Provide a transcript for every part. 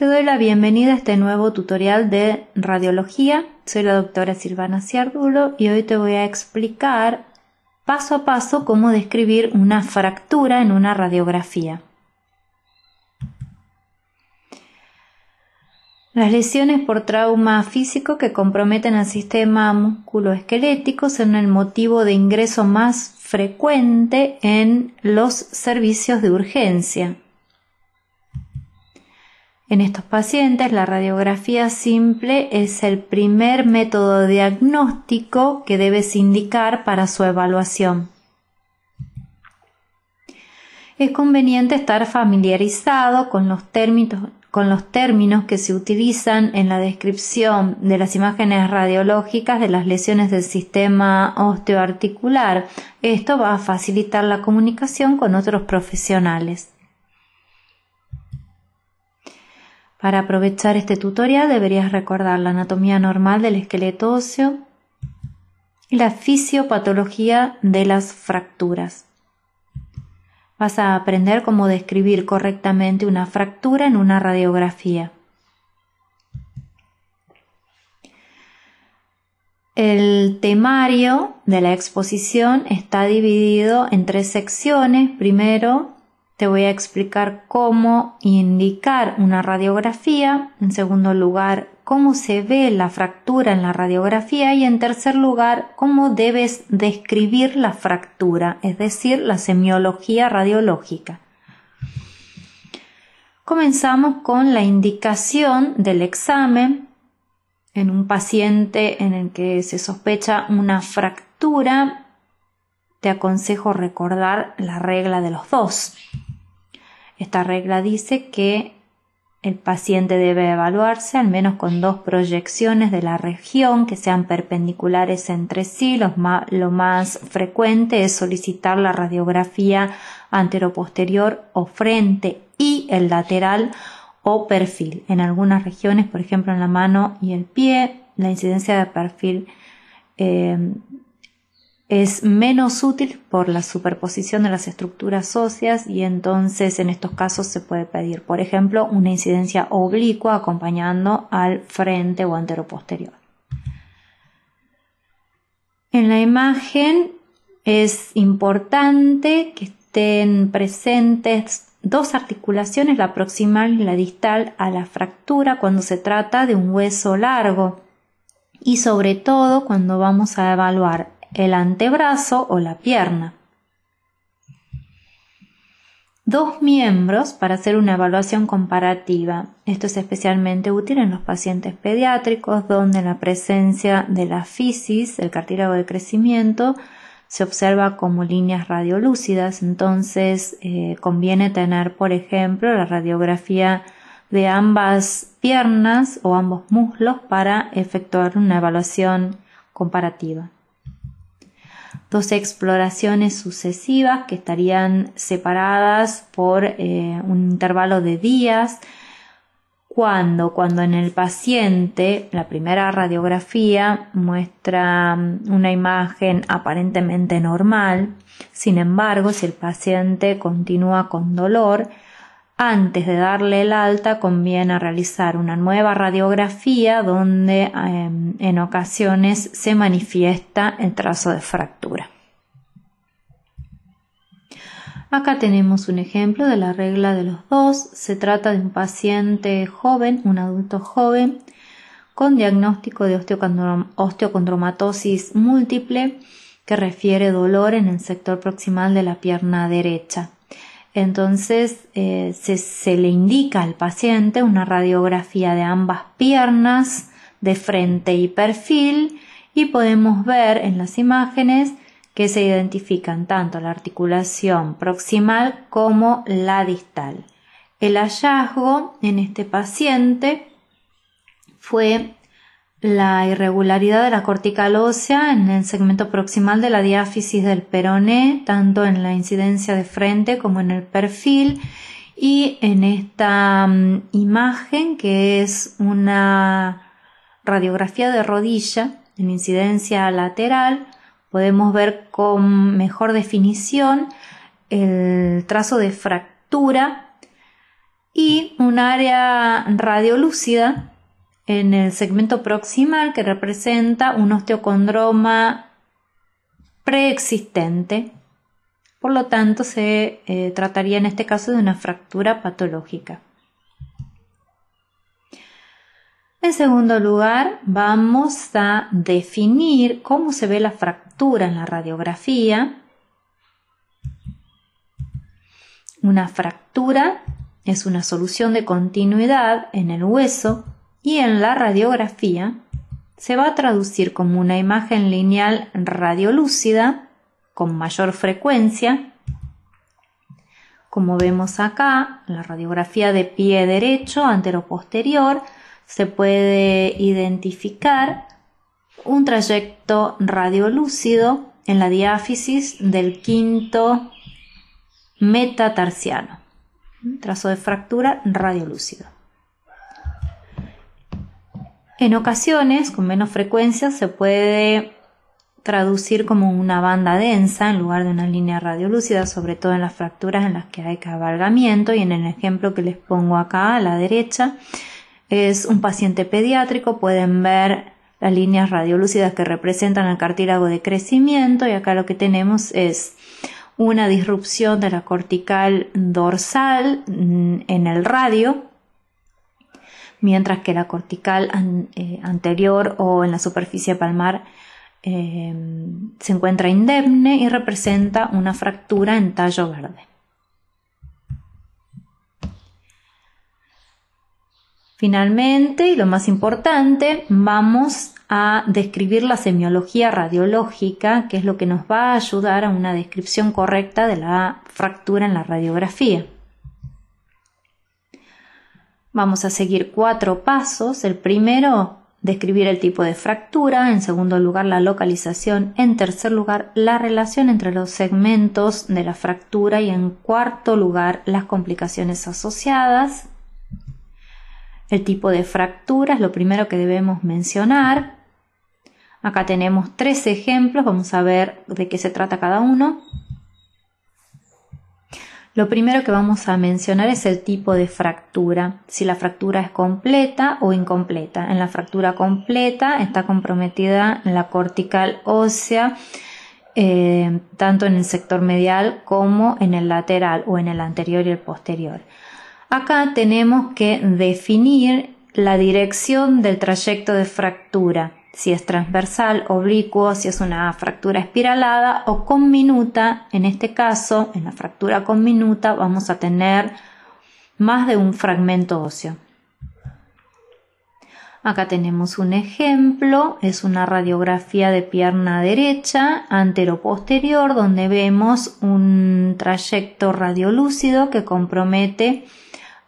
Te doy la bienvenida a este nuevo tutorial de radiología. Soy la doctora Silvana Ciardulo y hoy te voy a explicar paso a paso cómo describir una fractura en una radiografía. Las lesiones por trauma físico que comprometen al sistema musculoesquelético son el motivo de ingreso más frecuente en los servicios de urgencia. En estos pacientes, la radiografía simple es el primer método diagnóstico que debes indicar para su evaluación. Es conveniente estar familiarizado con los términos, con los términos que se utilizan en la descripción de las imágenes radiológicas de las lesiones del sistema osteoarticular. Esto va a facilitar la comunicación con otros profesionales. Para aprovechar este tutorial deberías recordar la anatomía normal del esqueleto óseo y la fisiopatología de las fracturas. Vas a aprender cómo describir correctamente una fractura en una radiografía. El temario de la exposición está dividido en tres secciones. Primero, te voy a explicar cómo indicar una radiografía. En segundo lugar, cómo se ve la fractura en la radiografía. Y en tercer lugar, cómo debes describir la fractura, es decir, la semiología radiológica. Comenzamos con la indicación del examen en un paciente en el que se sospecha una fractura, te aconsejo recordar la regla de los dos. Esta regla dice que el paciente debe evaluarse al menos con dos proyecciones de la región que sean perpendiculares entre sí. Lo más, frecuente es solicitar la radiografía anteroposterior o frente y el lateral o perfil. En algunas regiones, por ejemplo en la mano y el pie, la incidencia de perfil eh, es menos útil por la superposición de las estructuras óseas y entonces en estos casos se puede pedir, por ejemplo, una incidencia oblicua acompañando al frente o anteroposterior. En la imagen es importante que estén presentes dos articulaciones, la proximal y la distal, a la fractura cuando se trata de un hueso largo y sobre todo cuando vamos a evaluar el antebrazo o la pierna. Dos miembros para hacer una evaluación comparativa. Esto es especialmente útil en los pacientes pediátricos donde la presencia de la fisis, el cartílago de crecimiento, se observa como líneas radiolúcidas, entonces eh, conviene tener, por ejemplo, la radiografía de ambas piernas o ambos muslos para efectuar una evaluación comparativa dos exploraciones sucesivas que estarían separadas por eh, un intervalo de días. Cuando, cuando en el paciente la primera radiografía muestra mm, una imagen aparentemente normal, sin embargo, si el paciente continúa con dolor, antes de darle el alta conviene realizar una nueva radiografía donde em, en ocasiones se manifiesta el trazo de fractura. Acá tenemos un ejemplo de la regla de los dos. Se trata de un paciente joven, un adulto joven, con diagnóstico de osteocondromatosis múltiple que refiere dolor en el sector proximal de la pierna derecha. Entonces eh, se, le indica al paciente una radiografía de ambas piernas, de frente y perfil, y podemos ver en las imágenes que se identifican tanto la articulación proximal como la distal. El hallazgo en este paciente fue la irregularidad de la cortical ósea en el segmento proximal de la diáfisis del peroné, tanto en la incidencia de frente como en el perfil. Y en esta mm, imagen, que es una radiografía de rodilla en incidencia lateral, podemos ver con mejor definición el trazo de fractura y un área radiolúcida en el segmento proximal que representa un osteocondroma preexistente. Por lo tanto, se eh, trataría en este caso de una fractura patológica. En segundo lugar, vamos a definir cómo se ve la fractura en la radiografía. Una fractura es una solución de continuidad en el hueso y en la radiografía se va a traducir como una imagen lineal radiolúcida con mayor frecuencia. Como vemos acá, la radiografía de pie derecho antero-posterior, se puede identificar un trayecto radiolúcido en la diáfisis del quinto metatarsiano, trazo de fractura radiolúcido. En ocasiones, con menos frecuencia, se puede traducir como una banda densa en lugar de una línea radiolúcida, sobre todo en las fracturas en las que hay cabalgamiento y en el ejemplo que les pongo acá a la derecha es un paciente pediátrico, pueden ver las líneas radiolúcidas que representan el cartílago de crecimiento y acá lo que tenemos es una disrupción de la cortical dorsal mm, en el radio mientras que la cortical eh, anterior o en la superficie palmar eh, se encuentra indemne y representa una fractura en tallo verde. Finalmente, y lo más importante, vamos a describir la semiología radiológica, que es lo que nos va a ayudar a una descripción correcta de la fractura en la radiografía. Vamos a seguir cuatro pasos. El primero, describir el tipo de fractura, en segundo lugar la localización, en tercer lugar la relación entre los segmentos de la fractura y en cuarto lugar las complicaciones asociadas. El tipo de fractura es lo primero que debemos mencionar. Acá tenemos tres ejemplos, vamos a ver de qué se trata cada uno. Lo primero que vamos a mencionar es el tipo de fractura, si la fractura es completa o incompleta. En la fractura completa está comprometida la cortical ósea, eh, tanto en el sector medial como en el lateral o en el anterior y el posterior. Acá tenemos que definir la dirección del trayecto de fractura si es transversal, oblicuo, si es una fractura espiralada o conminuta. En este caso, en la fractura conminuta vamos a tener más de un fragmento óseo. Acá tenemos un ejemplo, es una radiografía de pierna derecha posterior, donde vemos un trayecto radiolúcido que compromete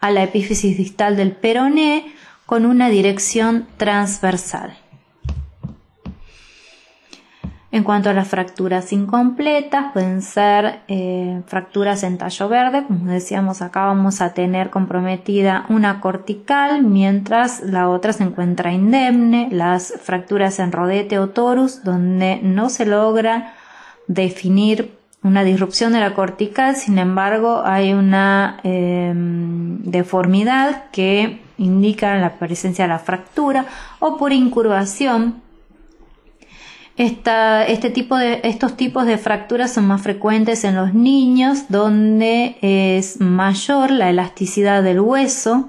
a la epífisis distal del peroné con una dirección transversal. En cuanto a las fracturas incompletas, pueden ser eh, fracturas en tallo verde, como decíamos acá vamos a tener comprometida una cortical, mientras la otra se encuentra indemne, las fracturas en rodete o torus, donde no se logra definir una disrupción de la cortical, sin embargo hay una em, deformidad que indica la presencia de la fractura o por incurvación este estos tipos de fracturas son más frecuentes en los niños, donde es mayor la elasticidad del hueso.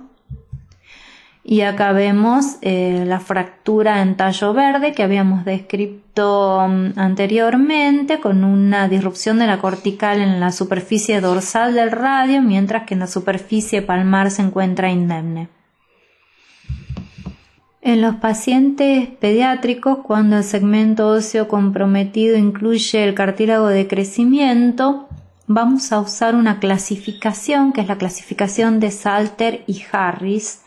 Y acá vemos eh, la fractura en tallo verde que habíamos descrito mm, anteriormente con una disrupción de la cortical en la superficie dorsal del radio, mientras que en la superficie palmar se encuentra indemne. En los pacientes pediátricos, cuando el segmento óseo comprometido incluye el cartílago de crecimiento, vamos a usar una clasificación que es la clasificación de Salter y Harris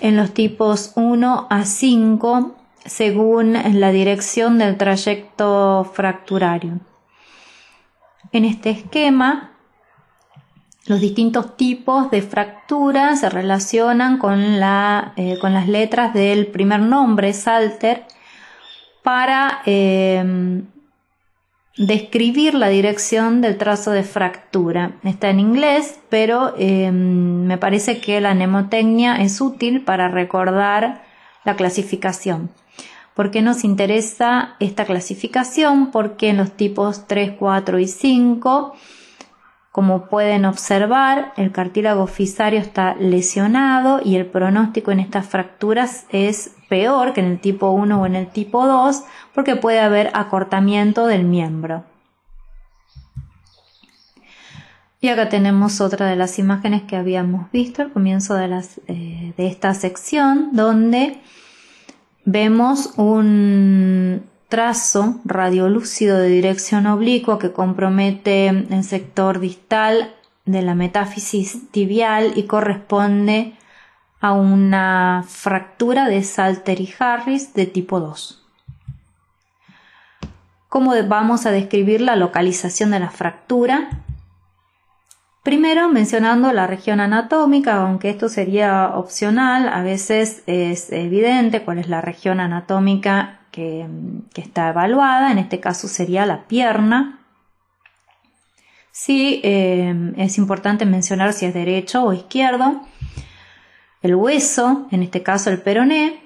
en los tipos 1 a 5 según la dirección del trayecto fracturario. En este esquema los distintos tipos de fractura se relacionan eh, con, las letras del primer nombre, Salter, para em, describir la dirección del trazo de fractura. Está en inglés, pero em, me parece que la mnemotecnia es útil para recordar la clasificación. ¿Por qué nos interesa esta clasificación? Porque en los tipos 3, 4 y 5 como pueden observar, el cartílago fisario está lesionado y el pronóstico en estas fracturas es peor que en el tipo 1 o en el tipo 2 porque puede haber acortamiento del miembro. Y acá tenemos otra de las imágenes que habíamos visto al comienzo de, eh, de esta sección donde vemos un, trazo radiolúcido de dirección oblicua que compromete el sector distal de la metáfisis tibial y corresponde a una fractura de Salter y Harris de tipo 2. ¿Cómo vamos a describir la localización de la fractura? Primero mencionando la región anatómica, aunque esto sería opcional, a veces es evidente cuál es la región anatómica que, está evaluada, en este caso sería la pierna. Sí, eh, es importante mencionar si es derecho o izquierdo, el hueso, en este caso el peroné,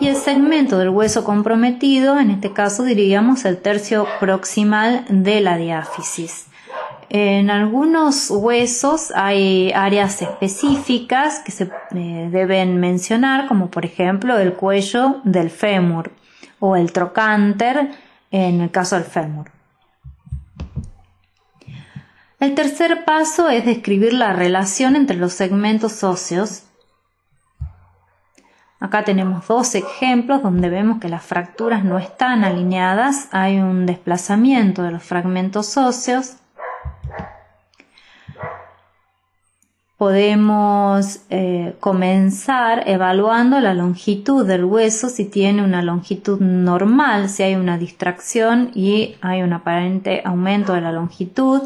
y el segmento del hueso comprometido, en este caso diríamos el tercio proximal de la diáfisis. En algunos huesos hay áreas específicas que se eh, deben mencionar, como por ejemplo el cuello del fémur o el trocánter en el caso del fémur. El tercer paso es describir la relación entre los segmentos óseos. Acá tenemos dos ejemplos donde vemos que las fracturas no están alineadas, hay un desplazamiento de los fragmentos óseos. Podemos eh, comenzar evaluando la longitud del hueso, si tiene una longitud normal, si hay una distracción y hay un aparente aumento de la longitud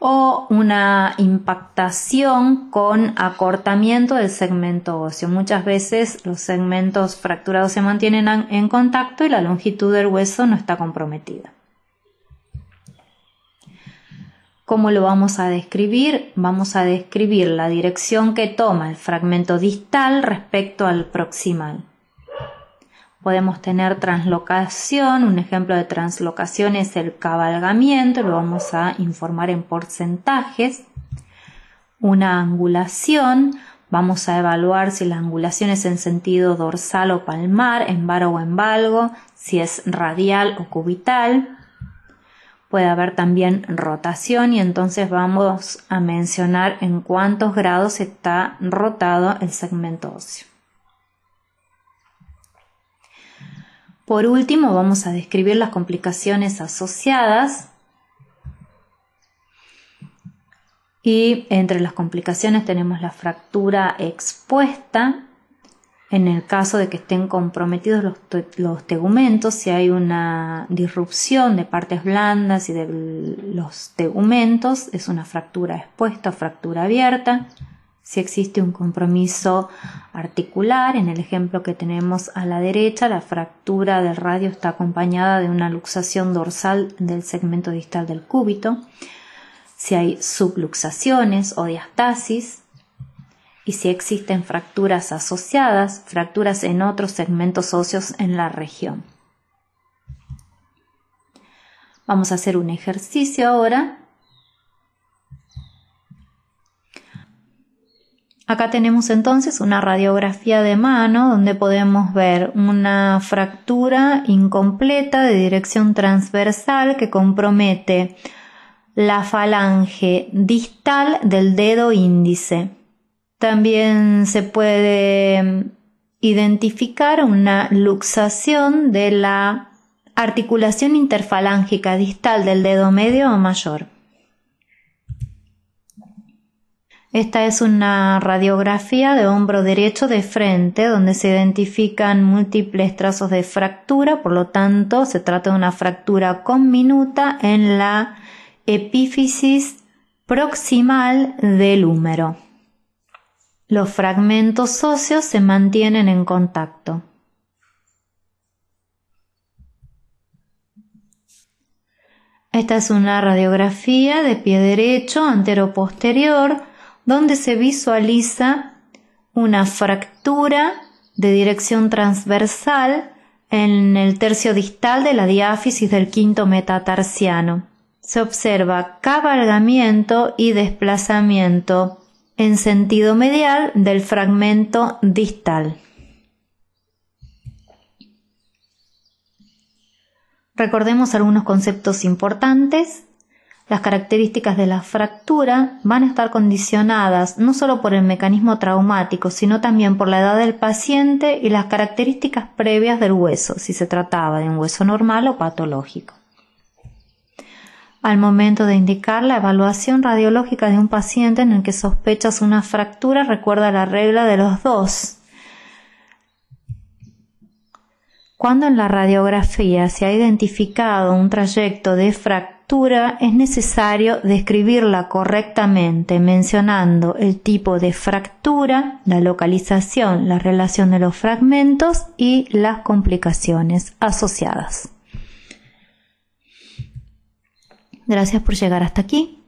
o una impactación con acortamiento del segmento óseo. Muchas veces los segmentos fracturados se mantienen en contacto y la longitud del hueso no está comprometida. ¿Cómo lo vamos a describir? Vamos a describir la dirección que toma el fragmento distal respecto al proximal. Podemos tener translocación, un ejemplo de translocación es el cabalgamiento, lo vamos a informar en porcentajes. Una angulación, vamos a evaluar si la angulación es en sentido dorsal o palmar, en varo o en valgo, si es radial o cubital puede haber también rotación y entonces vamos a mencionar en cuántos grados está rotado el segmento óseo. Por último, vamos a describir las complicaciones asociadas. Y entre las complicaciones tenemos la fractura expuesta, en el caso de que estén comprometidos los, tegumentos, si hay una disrupción de partes blandas y de los tegumentos, es una fractura expuesta o fractura abierta. Si existe un compromiso articular, en el ejemplo que tenemos a la derecha, la fractura del radio está acompañada de una luxación dorsal del segmento distal del cúbito. Si hay subluxaciones o diastasis, y si existen fracturas asociadas, fracturas en otros segmentos óseos en la región. Vamos a hacer un ejercicio ahora. Acá tenemos entonces una radiografía de mano donde podemos ver una fractura incompleta de dirección transversal que compromete la falange distal del dedo índice también se puede mm, identificar una luxación de la articulación interfalángica distal del dedo medio o mayor. Esta es una radiografía de hombro derecho de frente donde se identifican múltiples trazos de fractura, por lo tanto se trata de una fractura conminuta en la epífisis proximal del húmero. Los fragmentos óseos se mantienen en contacto. Esta es una radiografía de pie derecho anteroposterior donde se visualiza una fractura de dirección transversal en el tercio distal de la diáfisis del quinto metatarsiano. Se observa cabalgamiento y desplazamiento en sentido medial del fragmento distal. Recordemos algunos conceptos importantes. Las características de la fractura van a estar condicionadas no solo por el mecanismo traumático, sino también por la edad del paciente y las características previas del hueso, si se trataba de un hueso normal o patológico al momento de indicar la evaluación radiológica de un paciente en el que sospechas una fractura, recuerda la regla de los dos. Cuando en la radiografía se ha identificado un trayecto de fractura, es necesario describirla correctamente, mencionando el tipo de fractura, la localización, la relación de los fragmentos y las complicaciones asociadas. Gracias por llegar hasta aquí.